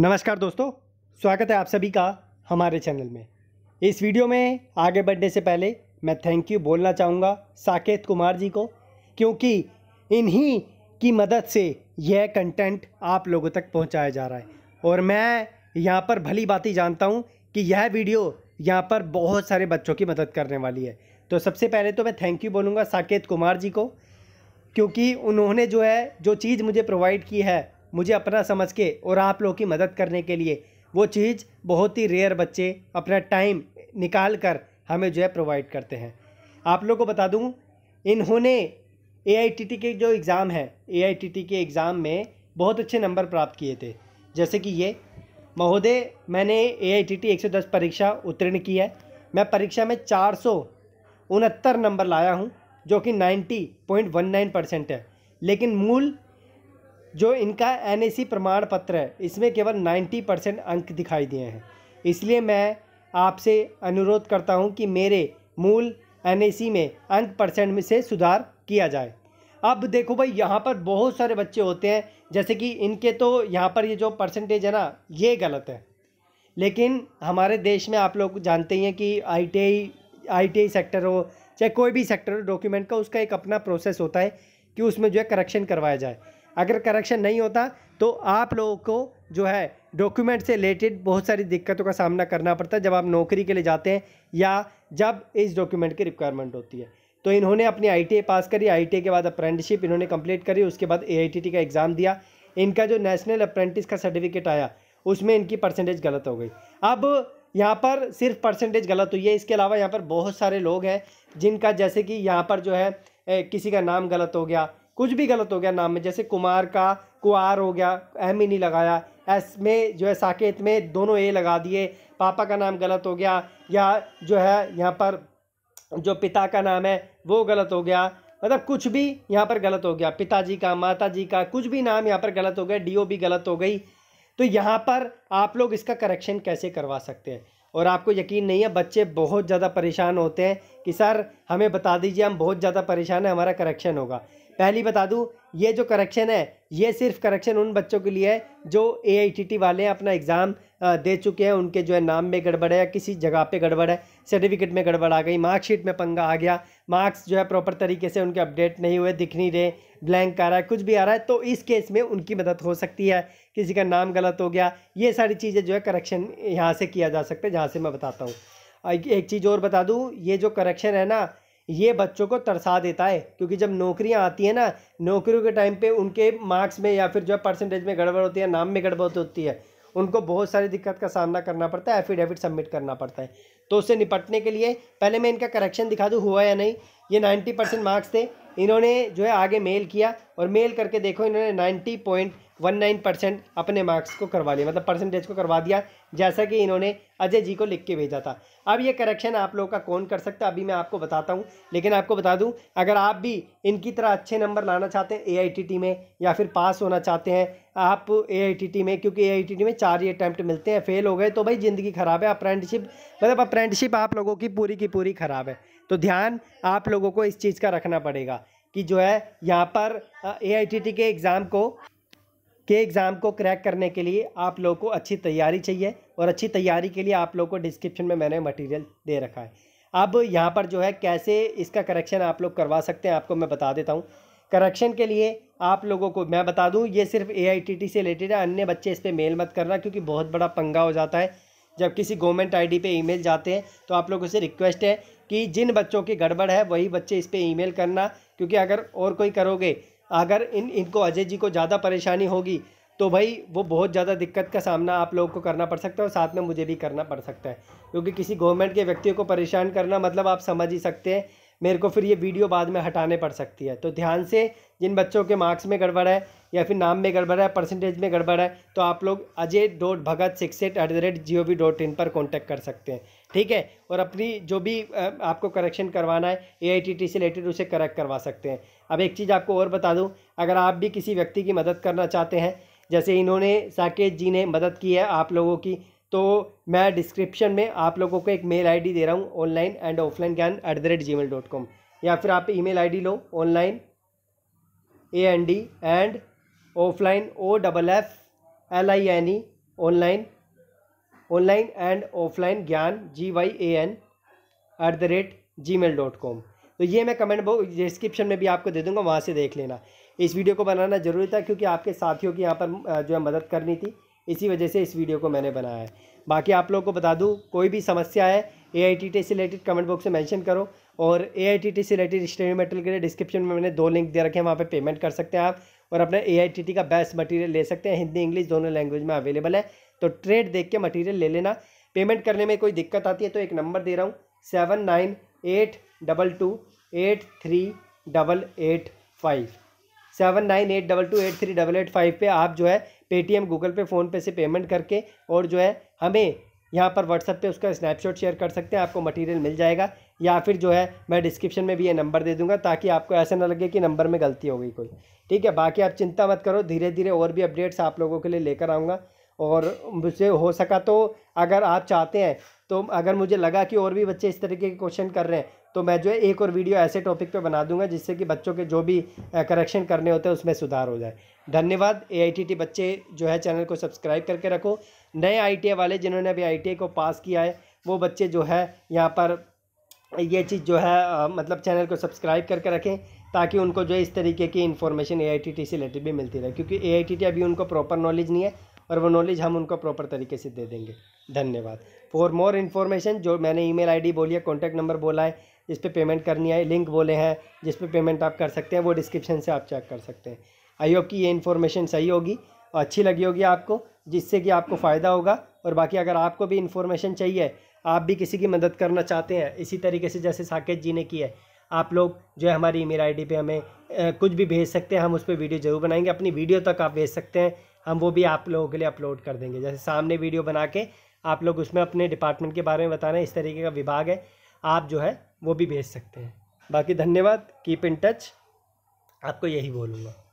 नमस्कार दोस्तों स्वागत है आप सभी का हमारे चैनल में इस वीडियो में आगे बढ़ने से पहले मैं थैंक यू बोलना चाहूँगा साकेत कुमार जी को क्योंकि इन्हीं की मदद से यह कंटेंट आप लोगों तक पहुँचाया जा रहा है और मैं यहाँ पर भली बात ही जानता हूँ कि यह वीडियो यहाँ पर बहुत सारे बच्चों की मदद करने वाली है तो सबसे पहले तो मैं थैंक यू बोलूँगा साकेत कुमार जी को क्योंकि उन्होंने जो है जो चीज़ मुझे प्रोवाइड की है मुझे अपना समझ के और आप लोगों की मदद करने के लिए वो चीज़ बहुत ही रेयर बच्चे अपना टाइम निकाल कर हमें जो है प्रोवाइड करते हैं आप लोगों को बता दूं इन्होंने ए के जो एग्ज़ाम है ए के एग्ज़ाम में बहुत अच्छे नंबर प्राप्त किए थे जैसे कि ये महोदय मैंने ए आई टी टी एक सौ दस परीक्षा उत्तीर्ण की है मैं परीक्षा में चार सौ उनहत्तर नंबर लाया हूँ जो कि ninety point one nine percent है लेकिन मूल जो इनका एन प्रमाण पत्र है इसमें केवल 90 परसेंट अंक दिखाई दिए हैं इसलिए मैं आपसे अनुरोध करता हूं कि मेरे मूल एन में अंक परसेंट में से सुधार किया जाए अब देखो भाई यहाँ पर बहुत सारे बच्चे होते हैं जैसे कि इनके तो यहाँ पर ये जो परसेंटेज है ना ये गलत है लेकिन हमारे देश में आप लोग जानते ही हैं कि आई टी सेक्टर हो चाहे कोई भी सेक्टर हो डॉक्यूमेंट का उसका एक अपना प्रोसेस होता है कि उसमें जो है करेक्शन करवाया जाए अगर करेक्शन नहीं होता तो आप लोगों को जो है डॉक्यूमेंट से रिलेटेड बहुत सारी दिक्कतों का सामना करना पड़ता है जब आप नौकरी के लिए जाते हैं या जब इस डॉक्यूमेंट की रिक्वायरमेंट होती है तो इन्होंने अपनी आई पास करी आई के बाद अप्रेंटिसशिप इन्होंने कम्प्लीट करी उसके बाद ए का एग्ज़ाम दिया इनका जो नेशनल अप्रेंटिस का सर्टिफिकेट आया उसमें इनकी परसेंटेज गलत हो गई अब यहाँ पर सिर्फ परसेंटेज गलत हुई है इसके अलावा यहाँ पर बहुत सारे लोग हैं जिनका जैसे कि यहाँ पर जो है ए, किसी का नाम गलत हो गया कुछ भी गलत हो गया नाम में जैसे कुमार का कुआर हो गया एम ही नहीं लगाया एस में जो है साकेत में दोनों ए लगा दिए पापा का नाम गलत हो गया या जो है यहाँ पर जो पिता का नाम है वो गलत हो गया मतलब कुछ भी यहाँ पर गलत हो गया पिताजी का माता जी का कुछ भी नाम यहाँ पर गलत हो गया ओ भी गलत हो गई तो यहाँ पर आप लोग इसका करेक्शन कैसे करवा सकते हैं और आपको यकीन नहीं है बच्चे बहुत ज़्यादा परेशान होते हैं कि सर हमें बता दीजिए हम बहुत ज़्यादा परेशान हैं हमारा करेक्शन होगा पहली बता दूँ ये जो करेक्शन है ये सिर्फ करेक्शन उन बच्चों के लिए है जो ए वाले हैं अपना एग्ज़ाम दे चुके हैं उनके जो है नाम में गड़बड़ है या किसी जगह पे गड़बड़ है सर्टिफिकेट में गड़बड़ आ गई मार्कशीट में पंगा आ गया मार्क्स जो है प्रॉपर तरीके से उनके अपडेट नहीं हुए दिख नहीं रहे ब्लैंक आ रहा है कुछ भी आ रहा है तो इस केस में उनकी मदद हो सकती है किसी का नाम गलत हो गया ये सारी चीज़ें जो है करेक्शन यहाँ से किया जा सकता है जहाँ से मैं बताता हूँ एक चीज़ और बता दूँ ये जो करेक्शन है ना ये बच्चों को तरसा देता है क्योंकि जब नौकरियां आती है ना नौकरियों के टाइम पे उनके मार्क्स में या फिर जो है परसेंटेज में गड़बड़ होती है नाम में गड़बड़ होती है उनको बहुत सारी दिक्कत का सामना करना पड़ता है एफिडेविट सबमिट करना पड़ता है तो उससे निपटने के लिए पहले मैं इनका करेक्शन दिखा दूँ हुआ या नहीं ये नाइन्टी परसेंट मार्क्स थे इन्होंने जो है आगे मेल किया और मेल करके देखो इन्होंने ninety point one nine percent अपने मार्क्स को करवा लिया मतलब परसेंटेज को करवा दिया जैसा कि इन्होंने अजय जी को लिख के भेजा था अब ये करेक्शन आप लोगों का कौन कर सकता है अभी मैं आपको बताता हूँ लेकिन आपको बता दूँ अगर आप भी इनकी तरह अच्छे नंबर लाना चाहते हैं ए में या फिर पास होना चाहते हैं आप ए में क्योंकि ए में चार ही अटैम्प्ट मिलते हैं फेल हो गए तो भाई ज़िंदगी ख़राब है अप्रेंटिसिप मतलब अप्रेंटिशिप आप लोगों की पूरी की पूरी ख़राब है तो ध्यान आप लोगों को इस चीज़ का रखना पड़ेगा कि जो है यहाँ पर ए के एग्ज़ाम को के एग्ज़ाम को क्रैक करने के लिए आप लोगों को अच्छी तैयारी चाहिए और अच्छी तैयारी के लिए आप लोगों को डिस्क्रिप्शन में मैंने मटेरियल दे रखा है अब यहाँ पर जो है कैसे इसका करेक्शन आप लोग करवा सकते हैं आपको मैं बता देता हूँ करेक्शन के लिए आप लोगों को मैं बता दूँ ये सिर्फ ए से रिलेटेड है अन्य बच्चे इस पर मेल मत करना क्योंकि बहुत बड़ा पंगा हो जाता है जब किसी गवर्नमेंट आईडी पे ईमेल जाते हैं तो आप लोगों से रिक्वेस्ट है कि जिन बच्चों की गड़बड़ है वही बच्चे इस पर ईमेल करना क्योंकि अगर और कोई करोगे अगर इन इनको अजय जी को ज़्यादा परेशानी होगी तो भाई वो बहुत ज़्यादा दिक्कत का सामना आप लोगों को करना पड़ सकता है और साथ में मुझे भी करना पड़ सकता है क्योंकि किसी गवर्नमेंट के व्यक्तियों को परेशान करना मतलब आप समझ ही सकते हैं मेरे को फिर ये वीडियो बाद में हटाने पड़ सकती है तो ध्यान से जिन बच्चों के मार्क्स में गड़बड़ है या फिर नाम में गड़बड़ है परसेंटेज में गड़बड़ है तो आप लोग Ajay dot Bhagat six eight at the rate G O V dot in पर कॉन्टैक्ट कर सकते हैं ठीक है और अपनी जो भी आपको करेक्शन करवाना है ए से रिलेटेड उसे करेक्ट करवा सकते हैं अब एक चीज़ आपको और बता दूँ अगर आप भी किसी व्यक्ति की मदद करना चाहते हैं जैसे इन्होंने साकेत जी ने मदद की है आप लोगों की तो मैं डिस्क्रिप्शन में आप लोगों को एक मेल आईडी दे रहा हूँ online and offline Gyan at the rate Gmail dot com या फिर आप आई डी लो online A N D and offline O double F L I N E online online and offline Gyan G Y A N at the rate Gmail dot com तो ये मैं comment box description में भी आपको दे दूंगा वहाँ से देख लेना इस वीडियो को बनाना ज़रूरी था क्योंकि आपके साथियों की यहाँ पर जो है मदद करनी थी इसी वजह से इस वीडियो को मैंने बनाया है बाकी आप लोगों को बता दूँ कोई भी समस्या है ए आई टी टी से रिलेटेड कमेंट बॉक्स में मैंशन करो और ए आई टी टी से रिलेटेड स्टडी मटेरियल के लिए डिस्क्रिप्शन में मैंने दो लिंक दे रखे हैं वहाँ पर पेमेंट कर सकते हैं आप और अपना ए आई टी टी का बेस्ट मटेरियल ले सकते हैं हिंदी इंग्लिश दोनों लैंग्वेज में अवेलेबल है तो ट्रेड देख के मटेरियल ले लेना पेमेंट करने में कोई दिक्कत आती है तो एक नंबर दे रहा हूँ seven nine eight double two eight three double eight five seven nine eight double two eight three double eight five पर आप जो है पेटीएम गूगल पे फ़ोनपे से पेमेंट करके और जो है हमें यहाँ पर व्हाट्सअप पे उसका स्नैपशॉट शेयर कर सकते हैं आपको मटेरियल मिल जाएगा या फिर जो है मैं डिस्क्रिप्शन में भी ये नंबर दे दूंगा ताकि आपको ऐसा ना लगे कि नंबर में गलती हो गई कोई ठीक है बाकी आप चिंता मत करो धीरे धीरे और भी अपडेट्स आप लोगों के लिए लेकर आऊँगा और मुझे हो सका तो अगर आप चाहते हैं तो अगर मुझे लगा कि और भी बच्चे इस तरीके के क्वेश्चन कर रहे हैं तो मैं जो है एक और वीडियो ऐसे टॉपिक पे बना दूंगा जिससे कि बच्चों के जो भी करेक्शन करने होते हैं उसमें सुधार हो जाए धन्यवाद ए बच्चे जो है चैनल को सब्सक्राइब करके रखो नए आई वाले जिन्होंने अभी आई को पास किया है वो बच्चे जो है यहाँ पर ये चीज़ जो है आ, मतलब चैनल को सब्सक्राइब करके रखें ताकि उनको जो है इस तरीके की इन्फॉर्मेशन ए से रिलेटेड भी मिलती रहे क्योंकि ए अभी उनको प्रॉपर नॉलेज नहीं है और वो नॉलेज हम उनको प्रॉपर तरीके से दे देंगे धन्यवाद फॉर मोर इन्फॉर्मेशन जो मैंने ईमेल आईडी बोली है कॉन्टैक्ट नंबर बोला है जिस पे पेमेंट करनी है लिंक बोले हैं जिस पे पेमेंट आप कर सकते हैं वो डिस्क्रिप्शन से आप चेक कर सकते हैं आई होप कि ये इन्फॉर्मेशन सही होगी और अच्छी लगी होगी आपको जिससे कि आपको फ़ायदा होगा और बाकी अगर आपको भी इन्फॉर्मेशन चाहिए आप भी किसी की मदद करना चाहते हैं इसी तरीके से जैसे साकेत जी ने की है आप लोग जो है हमारी ईमेल आईडी पे हमें कुछ भी भेज सकते हैं हम उस पर वीडियो ज़रूर बनाएंगे अपनी वीडियो तक आप भेज सकते हैं हम वो भी आप लोगों के लिए अपलोड कर देंगे जैसे सामने वीडियो बना के आप लोग उसमें अपने डिपार्टमेंट के बारे में बता रहे हैं इस तरीके का विभाग है आप जो है वो भी भेज सकते हैं बाकी धन्यवाद कीप इन टच आपको यही बोलूँगा